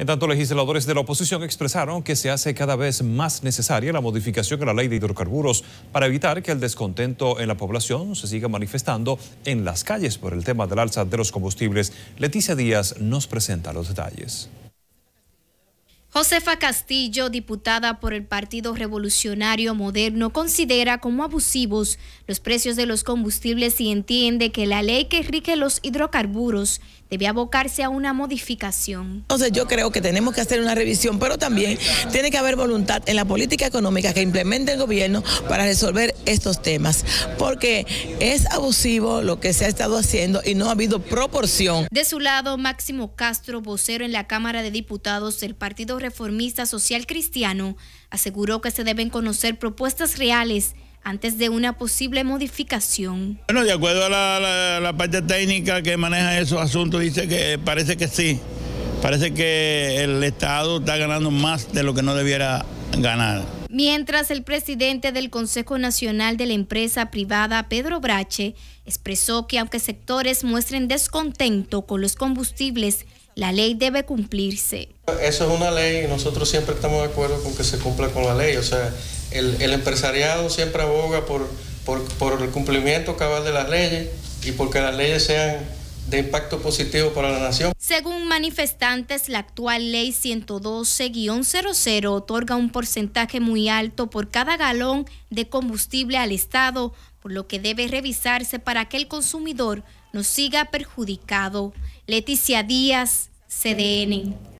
En tanto, legisladores de la oposición expresaron que se hace cada vez más necesaria la modificación de la ley de hidrocarburos para evitar que el descontento en la población se siga manifestando en las calles por el tema del alza de los combustibles. Leticia Díaz nos presenta los detalles. Josefa Castillo, diputada por el Partido Revolucionario Moderno, considera como abusivos los precios de los combustibles y entiende que la ley que rige los hidrocarburos debe abocarse a una modificación. Entonces yo creo que tenemos que hacer una revisión, pero también tiene que haber voluntad en la política económica que implemente el gobierno para resolver estos temas, porque es abusivo lo que se ha estado haciendo y no ha habido proporción. De su lado, Máximo Castro, vocero en la Cámara de Diputados del Partido Revolucionario reformista social cristiano, aseguró que se deben conocer propuestas reales antes de una posible modificación. Bueno, de acuerdo a la, parte técnica que maneja esos asuntos, dice que parece que sí, Parece que el Estado está ganando más de lo que no debiera ganar. Mientras el presidente del Consejo Nacional de la Empresa Privada, Pedro Brache, expresó que aunque sectores muestren descontento con los combustibles, la ley debe cumplirse. Eso es una ley y nosotros siempre estamos de acuerdo con que se cumpla con la ley. O sea, el, empresariado siempre aboga por, por el cumplimiento cabal de las leyes y porque las leyes sean de impacto positivo para la nación. Según manifestantes, la actual ley 112-00 otorga un porcentaje muy alto por cada galón de combustible al Estado, por lo que debe revisarse para que el consumidor no siga perjudicado. Leticia Díaz, CDN.